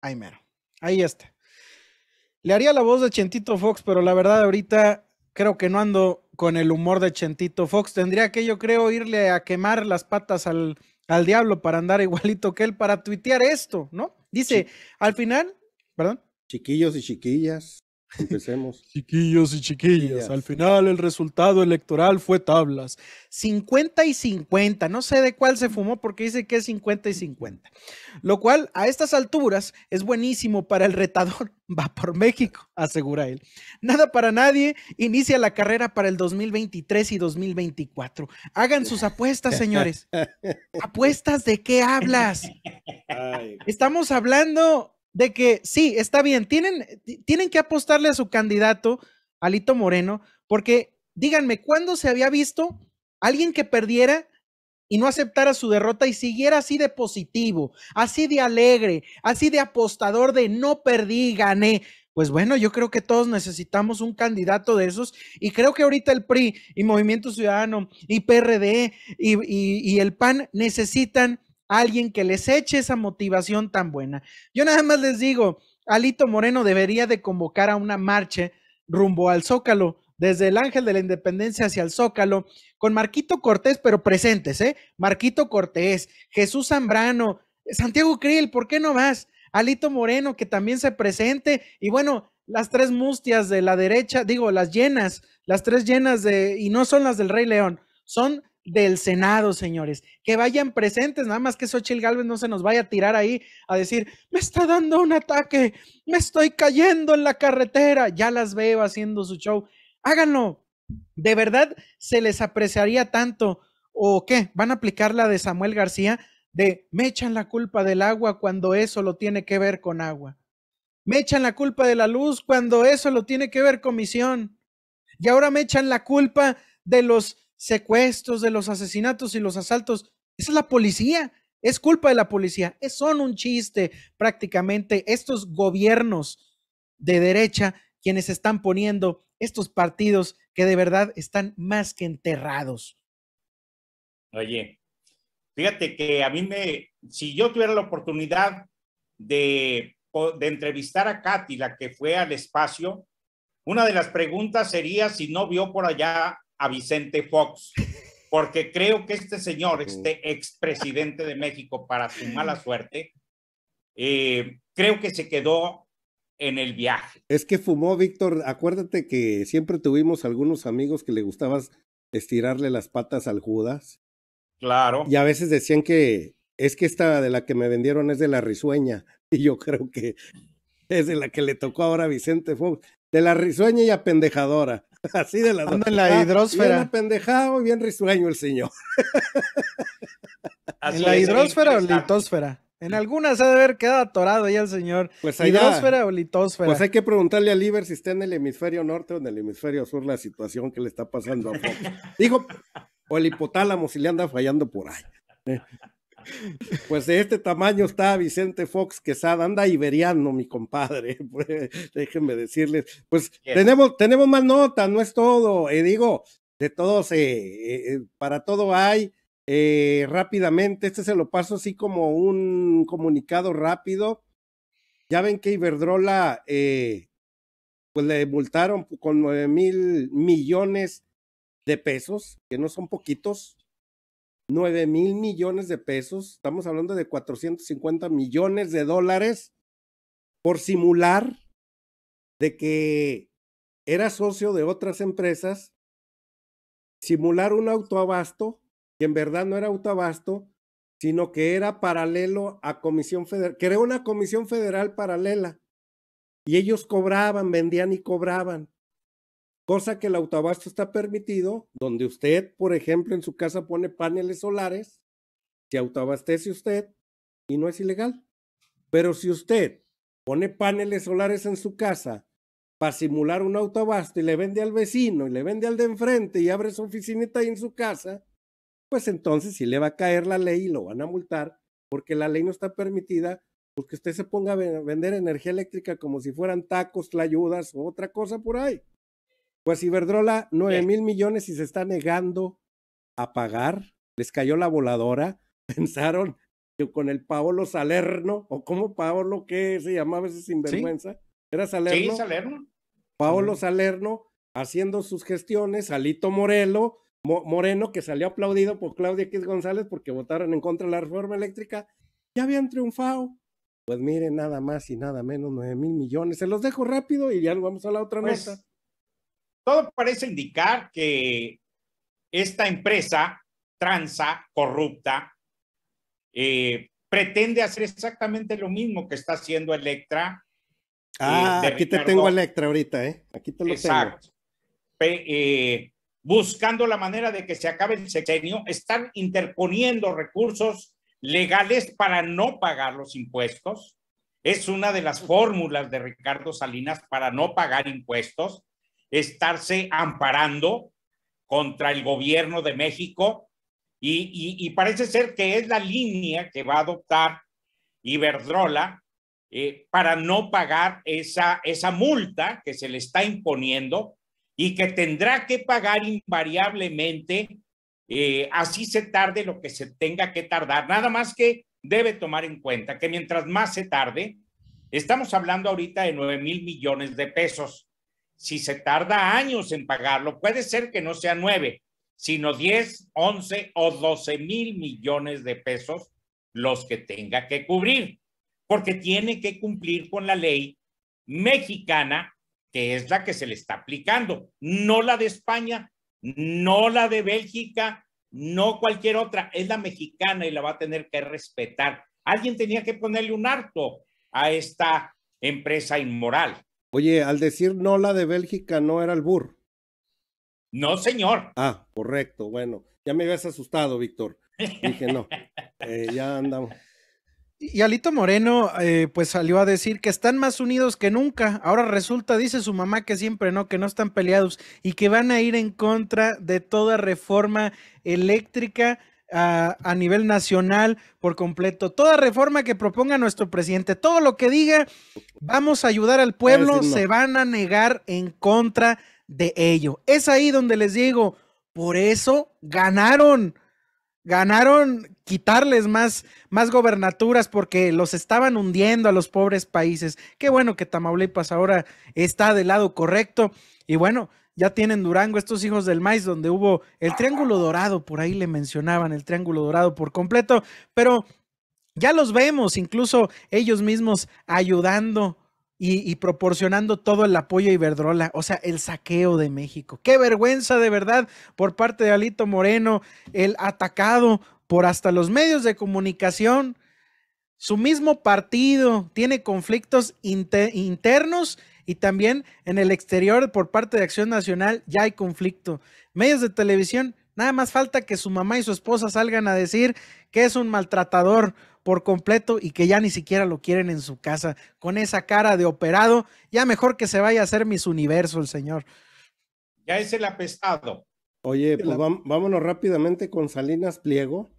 Ahí mero. Ahí está. Le haría la voz de Chentito Fox, pero la verdad ahorita creo que no ando con el humor de Chentito Fox. Tendría que yo creo irle a quemar las patas al, diablo para andar igualito que él, para tuitear esto, ¿no? Dice, al final, perdón. Chiquillos y chiquillas. Empecemos. Chiquillos y chiquillas, al final el resultado electoral fue tablas. 50 y 50, no sé de cuál se fumó porque dice que es 50 y 50. Lo cual a estas alturas es buenísimo para el retador. Va por México, asegura él. Nada para nadie, inicia la carrera para el 2023 y 2024. Hagan sus apuestas, señores. ¿Apuestas de qué hablas? Estamos hablando de que sí, está bien, tienen, tienen que apostarle a su candidato, Alito Moreno, porque díganme, ¿cuándo se había visto alguien que perdiera y no aceptara su derrota y siguiera así de positivo, así de alegre, así de apostador de no perdí, gané? Pues bueno, yo creo que todos necesitamos un candidato de esos y creo que ahorita el PRI y Movimiento Ciudadano y PRD y, y el PAN necesitan alguien que les eche esa motivación tan buena. Yo nada más les digo, Alito Moreno debería de convocar a una marcha rumbo al Zócalo, desde el Ángel de la Independencia hacia el Zócalo, con Marquito Cortés, pero presentes, ¿eh? Marquito Cortés, Jesús Zambrano, Santiago Krill, ¿por qué no vas? Alito Moreno, que también se presente, y bueno, las tres mustias de la derecha, digo, las llenas, las tres llenas de, y no son las del Rey León, son del Senado, señores. Que vayan presentes, nada más que Xochil Gálvez no se nos vaya a tirar ahí a decir, me está dando un ataque, me estoy cayendo en la carretera, ya las veo haciendo su show. Háganlo. De verdad, se les apreciaría tanto. ¿O qué? ¿Van a aplicar la de Samuel García? De me echan la culpa del agua cuando eso lo tiene que ver con agua. Me echan la culpa de la luz cuando eso lo tiene que ver con misión. Y ahora me echan la culpa de los secuestros, de los asesinatos y los asaltos. Esa es la policía, es culpa de la policía. Es, son un chiste prácticamente estos gobiernos de derecha quienes están poniendo estos partidos que de verdad están más que enterrados. Oye, fíjate que a mí me, si yo tuviera la oportunidad de, de entrevistar a Katy, la que fue al espacio, una de las preguntas sería si no vio por allá a Vicente Fox, porque creo que este señor, este expresidente de México, para su mala suerte, eh, creo que se quedó en el viaje. Es que fumó, Víctor. Acuérdate que siempre tuvimos algunos amigos que le gustabas estirarle las patas al Judas. Claro. Y a veces decían que es que esta de la que me vendieron es de la risueña. Y yo creo que es de la que le tocó ahora a Vicente Fox de la risueña y apendejadora. Así de la Anda la hidrosfera. Bien apendejado y bien risueño el señor. en la hidrosfera o litósfera En algunas ha de haber quedado atorado ya el señor. Pues hidrosfera o litósfera Pues hay que preguntarle a Liver si está en el hemisferio norte o en el hemisferio sur la situación que le está pasando a Fox. Dijo, o el hipotálamo si le anda fallando por ahí. Eh, pues de este tamaño está Vicente Fox Quesada, anda iberiano, mi compadre, pues, déjenme decirles. Pues tenemos, tenemos más notas, no es todo, eh, digo, de todos, eh, eh, para todo hay. rápidamente, este se lo paso así como un comunicado rápido. Ya ven que Iberdrola, pues le multaron con nueve mil millones de pesos, que no son poquitos, 9 mil millones de pesos, estamos hablando de 450 millones de dólares por simular de que era socio de otras empresas, simular un autoabasto, que en verdad no era autoabasto, sino que era paralelo a Comisión Federal, creó una Comisión Federal paralela. Y ellos cobraban, vendían y cobraban cosa que el autoabasto está permitido, donde usted, por ejemplo, en su casa pone paneles solares, se autoabastece usted y no es ilegal. Pero si usted pone paneles solares en su casa para simular un autoabasto y le vende al vecino y le vende al de enfrente y abre su oficinita ahí en su casa, pues entonces sí le va a caer la ley y lo van a multar porque la ley no está permitida porque usted se ponga a vender energía eléctrica como si fueran tacos, tlayudas o otra cosa por ahí. Pues Iberdrola, 9 mil millones y se está negando a pagar. Les cayó la voladora. Pensaron que con el Paolo Salerno, o como Paolo que se llamaba ese sinvergüenza. ¿Era Salerno? Sí, Salerno. Paolo Salerno haciendo sus gestiones, Alito Morelo, Moreno, que salió aplaudido por Claudia X González porque votaron en contra de la reforma eléctrica, ya habían triunfado. Pues miren, nada más y nada menos, nueve mil millones. Se los dejo rápido y ya vamos a la otra mesa. Pues, todo parece indicar que esta empresa transa, corrupta, eh, pretende hacer exactamente lo mismo que está haciendo Electra. Eh, ah, aquí te tengo Electra ahorita, ¿eh? Aquí te lo tengo. Eh, buscando la manera de que se acabe el sexenio, están interponiendo recursos legales para no pagar los impuestos. Es una de las fórmulas de Ricardo Salinas para no pagar impuestos estarse amparando contra el gobierno de México y, parece ser que es la línea que va a adoptar Iberdrola eh, para no pagar esa, esa multa que se le está imponiendo y que tendrá que pagar invariablemente, eh, así se tarde lo que se tenga que tardar. Nada más que debe tomar en cuenta que mientras más se tarde, estamos hablando ahorita de 9 mil millones de pesos si se tarda años en pagarlo, puede ser que no sea nueve, sino diez, once o doce mil millones de pesos los que tenga que cubrir, porque tiene que cumplir con la ley mexicana, que es la que se le está aplicando, no la de España, no la de Bélgica, no cualquier otra, es la mexicana y la va a tener que respetar. Alguien tenía que ponerle un harto a esta empresa inmoral. Oye, al decir no la de Bélgica no era el burro. No, señor. Ah, correcto, bueno. Ya me habías asustado, Víctor. Dije, no, eh, ya andamos. Y Alito Moreno, eh, pues salió a decir que están más unidos que nunca. Ahora resulta, dice su mamá, que siempre no, que no están peleados y que van a ir en contra de toda reforma eléctrica a, nivel nacional por completo. Toda reforma que proponga nuestro presidente, todo lo que diga, vamos a ayudar al pueblo, se van a negar en contra de ello. Es ahí donde les digo, por eso ganaron, ganaron quitarles más, más gobernaturas porque los estaban hundiendo a los pobres países. Qué bueno que Tamaulipas ahora está del lado correcto y bueno, ya tienen Durango, estos hijos del maíz, donde hubo el Triángulo Dorado, por ahí le mencionaban el Triángulo Dorado por completo, pero ya los vemos, incluso ellos mismos ayudando y, proporcionando todo el apoyo a Iberdrola, o sea, el saqueo de México. Qué vergüenza de verdad por parte de Alito Moreno, el atacado por hasta los medios de comunicación. Su mismo partido tiene conflictos internos y también en el exterior por parte de Acción Nacional ya hay conflicto. Medios de televisión, nada más falta que su mamá y su esposa salgan a decir que es un maltratador por completo y que ya ni siquiera lo quieren en su casa. Con esa cara de operado, ya mejor que se vaya a hacer mis universo el señor. Ya es el apestado. Oye, pues vámonos rápidamente con Salinas Pliego,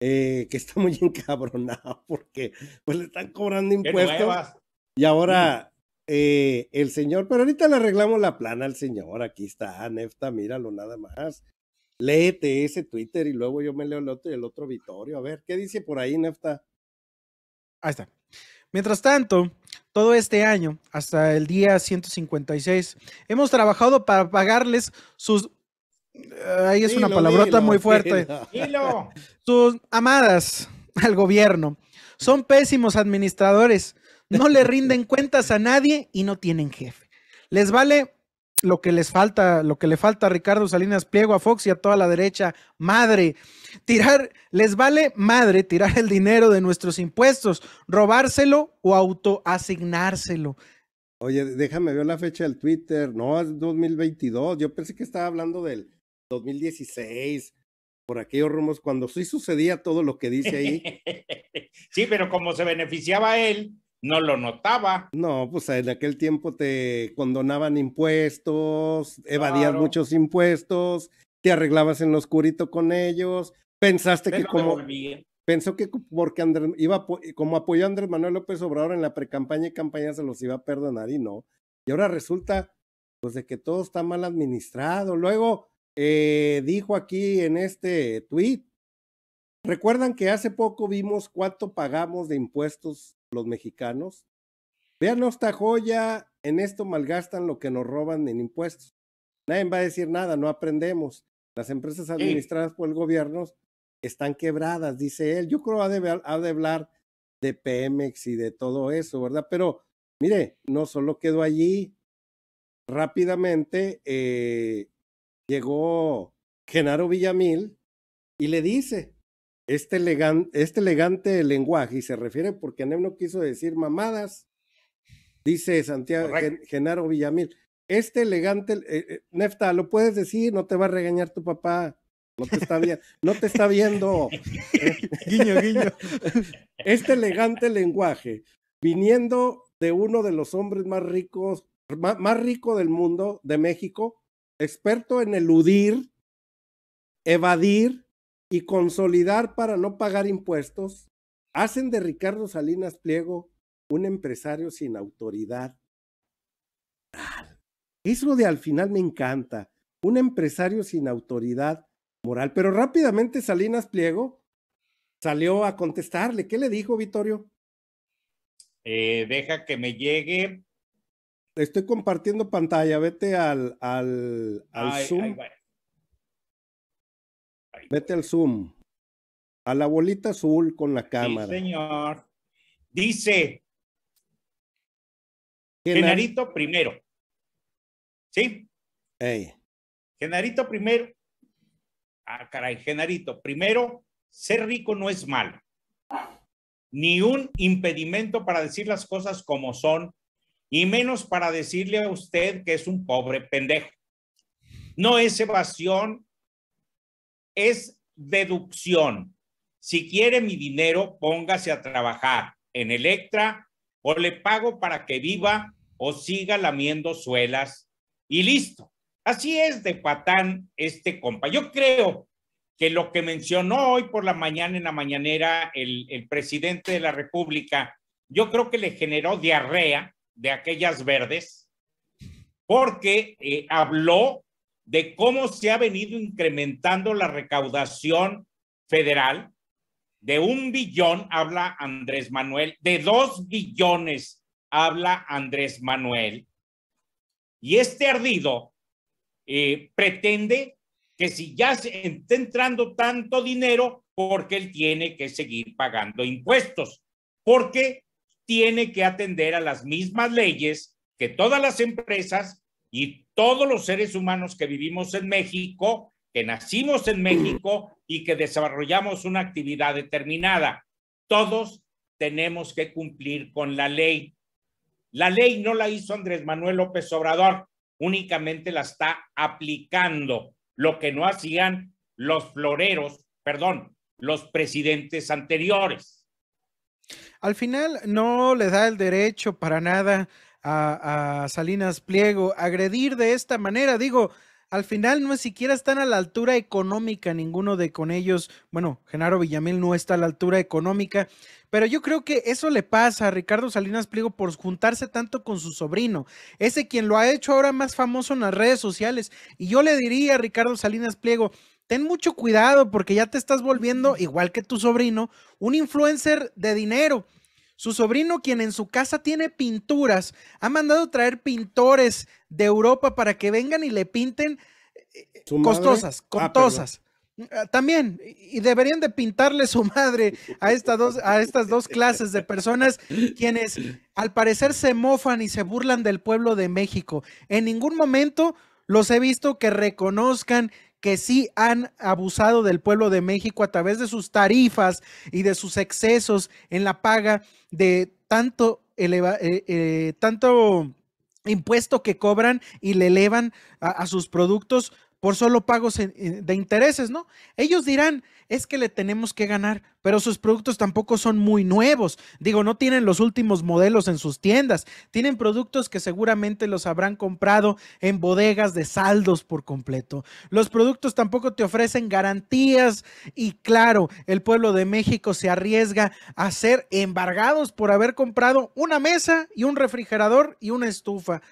eh, que está muy encabronado porque pues le están cobrando impuestos. Y ahora eh, el señor, pero ahorita le arreglamos la plana al señor, aquí está, Nefta, míralo nada más. Léete ese Twitter y luego yo me leo el otro el otro Vitorio. A ver, ¿qué dice por ahí, Nefta? Ahí está. Mientras tanto, todo este año, hasta el día 156, hemos trabajado para pagarles sus... Eh, ahí es una palabrota muy fuerte. Sus amadas al gobierno. Son pésimos administradores no le rinden cuentas a nadie y no tienen jefe. Les vale lo que les falta, lo que le falta a Ricardo Salinas Pliego, a Fox y a toda la derecha, madre, tirar, les vale madre tirar el dinero de nuestros impuestos, robárselo o autoasignárselo. Oye, déjame ver la fecha del Twitter, no, es 2022, yo pensé que estaba hablando del 2016, por aquellos rumos, cuando sí sucedía todo lo que dice ahí. sí, pero como se beneficiaba él, no lo notaba. No, pues en aquel tiempo te condonaban impuestos, evadías muchos impuestos, te arreglabas en lo oscurito con ellos. Pensaste que como pensó que porque iba eh, como apoyó Andrés Manuel López Obrador en la pre-campaña y campaña se los iba a perdonar y no. Y ahora resulta pues de que todo está mal administrado. Luego eh, dijo aquí en este tweet, recuerdan que hace poco vimos cuánto pagamos de impuestos los mexicanos. Vean esta joya, en esto malgastan lo que nos roban en impuestos. Nadie va a decir nada, no aprendemos. Las empresas administradas por el gobierno están quebradas, dice él. Yo creo ha de, ha de hablar de Pemex y de todo eso, ¿verdad? Pero mire, no solo quedó allí. Rápidamente eh, llegó Genaro Villamil y le dice, este, este elegante lenguaje, y se refiere porque Anem no quiso decir mamadas, dice Santiago Genaro Villamil. Este elegante, eh, eh, Nefta, lo puedes decir, no te va a regañar tu papá. No te está, viendo, no te está viendo. guiño, guiño. Este elegante lenguaje, viniendo de uno de los hombres más ricos, más, rico del mundo, de México, experto en eludir, evadir y consolidar para no pagar impuestos hacen de Ricardo Salinas Pliego un empresario sin autoridad. Eso de al final me encanta, un empresario sin autoridad moral. Pero rápidamente Salinas Pliego salió a contestarle. ¿Qué le dijo Vittorio? Eh, deja que me llegue. Estoy compartiendo pantalla, vete al, al, Zoom. Vete al Zoom. A la bolita azul con la cámara. señor. Dice. Genarito primero. ¿Sí? Genarito primero. Ah, caray, Genarito. Primero, ser rico no es malo. Ni un impedimento para decir las cosas como son, y menos para decirle a usted que es un pobre pendejo. No es evasión es deducción. Si quiere mi dinero, póngase a trabajar en Electra o le pago para que viva o siga lamiendo suelas y listo. Así es de patán este compa. Yo creo que lo que mencionó hoy por la mañana en la mañanera el, presidente de la República, yo creo que le generó diarrea de aquellas verdes porque eh, habló de cómo se ha venido incrementando la recaudación federal. De un billón habla Andrés Manuel, de dos billones habla Andrés Manuel. Y este ardido eh, pretende que si ya se está entrando tanto dinero, porque él tiene que seguir pagando impuestos, porque tiene que atender a las mismas leyes que todas las empresas y todos los seres humanos que vivimos en México, que nacimos en México y que desarrollamos una actividad determinada, todos tenemos que cumplir con la ley. La ley no la hizo Andrés Manuel López Obrador, únicamente la está aplicando, lo que no hacían los floreros, perdón, los presidentes anteriores. Al final no le da el derecho para nada a, Salinas Pliego, agredir de esta manera, digo, al final no es siquiera están a la altura económica, ninguno de con ellos, bueno, Genaro Villamil no está a la altura económica, pero yo creo que eso le pasa a Ricardo Salinas Pliego por juntarse tanto con su sobrino, ese quien lo ha hecho ahora más famoso en las redes sociales. Y yo le diría a Ricardo Salinas Pliego, ten mucho cuidado porque ya te estás volviendo, igual que tu sobrino, un influencer de dinero. Su sobrino, quien en su casa tiene pinturas, ha mandado traer pintores de Europa para que vengan y le pinten eh, costosas, ah, costosas. Ah, también, y deberían de pintarle su madre a, estas dos, a estas dos clases de personas quienes al parecer se mofan y se burlan del pueblo de México. En ningún momento los he visto que reconozcan que sí han abusado del pueblo de México a través de sus tarifas y de sus excesos en la paga de tanto, eh, eh, tanto impuesto que cobran y le elevan a sus productos por solo pagos de intereses, ¿no? Ellos dirán, es que le tenemos que ganar, pero sus productos tampoco son muy nuevos. Digo, no tienen los últimos modelos en sus tiendas. Tienen productos que seguramente los habrán comprado en bodegas de saldos por completo. Los productos tampoco te ofrecen garantías y claro, el pueblo de México se arriesga a ser embargados por haber comprado una mesa y un refrigerador y una estufa.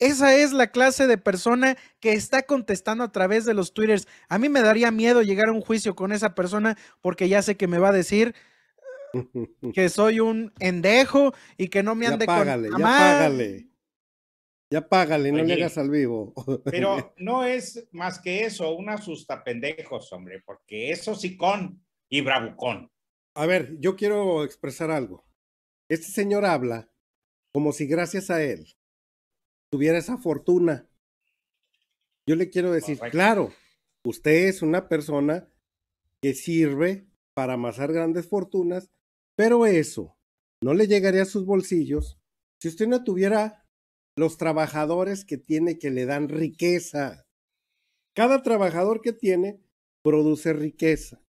Esa es la clase de persona que está contestando a través de los twitters. A mí me daría miedo llegar a un juicio con esa persona porque ya sé que me va a decir que soy un endejo y que no me han ya págale, Ya págale. Ya págale, no llegas al vivo. Pero no es más que eso, un asusta pendejos, hombre, porque eso sí con y bravucón. A ver, yo quiero expresar algo. Este señor habla como si gracias a él tuviera esa fortuna. Yo le quiero decir, claro, usted es una persona que sirve para amasar grandes fortunas, pero eso no le llegaría a sus bolsillos si usted no tuviera los trabajadores que tiene que le dan riqueza. Cada trabajador que tiene produce riqueza.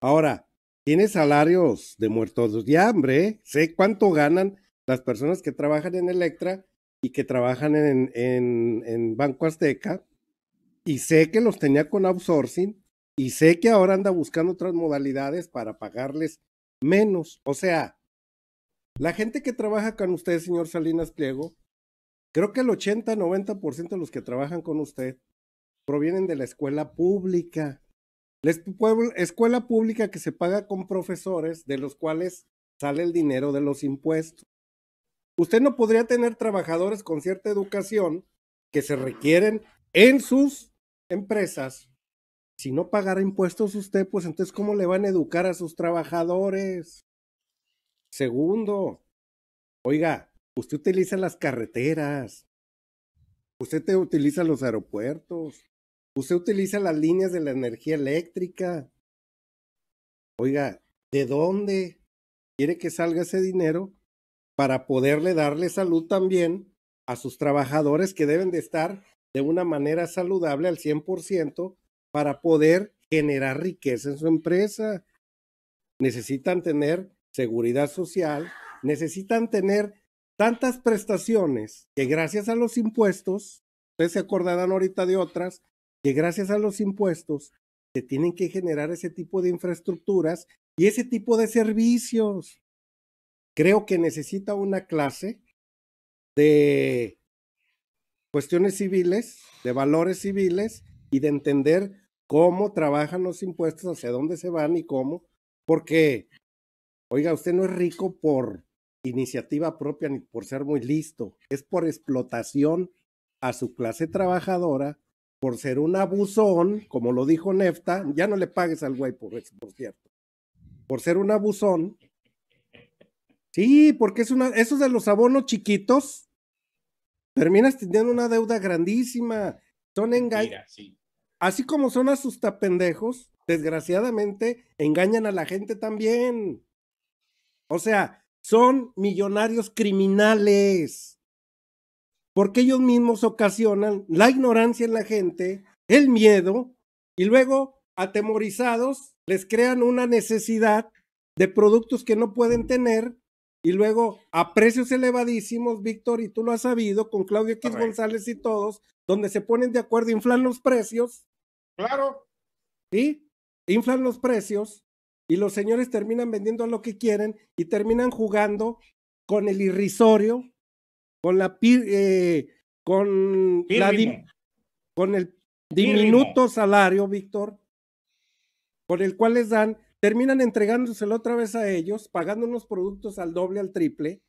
Ahora, tiene salarios de muertos de hambre, ¿eh? sé cuánto ganan las personas que trabajan en Electra y que trabajan en, Banco Azteca y sé que los tenía con outsourcing y sé que ahora anda buscando otras modalidades para pagarles menos. O sea, la gente que trabaja con usted, señor Salinas Pliego, creo que el 80-90% de los que trabajan con usted provienen de la escuela pública. escuela pública que se paga con profesores de los cuales sale el dinero de los impuestos usted no podría tener trabajadores con cierta educación que se requieren en sus empresas. Si no pagara impuestos usted, pues entonces, ¿cómo le van a educar a sus trabajadores? Segundo, oiga, usted utiliza las carreteras, usted utiliza los aeropuertos, usted utiliza las líneas de la energía eléctrica. Oiga, ¿de dónde quiere que salga ese dinero para poderle darle salud también a sus trabajadores que deben de estar de una manera saludable al 100% para poder generar riqueza en su empresa. Necesitan tener seguridad social, necesitan tener tantas prestaciones que gracias a los impuestos, ustedes se acordarán ahorita de otras, que gracias a los impuestos se tienen que generar ese tipo de infraestructuras y ese tipo de servicios creo que necesita una clase de cuestiones civiles, de valores civiles y de entender cómo trabajan los impuestos, hacia dónde se van y cómo, porque, oiga, usted no es rico por iniciativa propia ni por ser muy listo, es por explotación a su clase trabajadora, por ser un abusón, como lo dijo Nefta, ya no le pagues al güey por eso, por cierto, por ser un abusón, Sí, porque es una, esos de los abonos chiquitos, terminas teniendo una deuda grandísima. Son engaños. Así como son asustapendejos, desgraciadamente engañan a la gente también. O sea, son millonarios criminales. Porque ellos mismos ocasionan la ignorancia en la gente, el miedo, y luego, atemorizados, les crean una necesidad de productos que no pueden tener y luego, a precios elevadísimos, Víctor, y tú lo has sabido, con Claudio X González y todos, donde se ponen de acuerdo, inflan los precios. Claro. ¿Sí? Inflan los precios y los señores terminan vendiendo lo que quieren y terminan jugando con el irrisorio, con la eh, con, la con el diminuto salario, Víctor, con el cual les dan terminan entregándoselo otra vez a ellos, pagando unos productos al doble, al triple,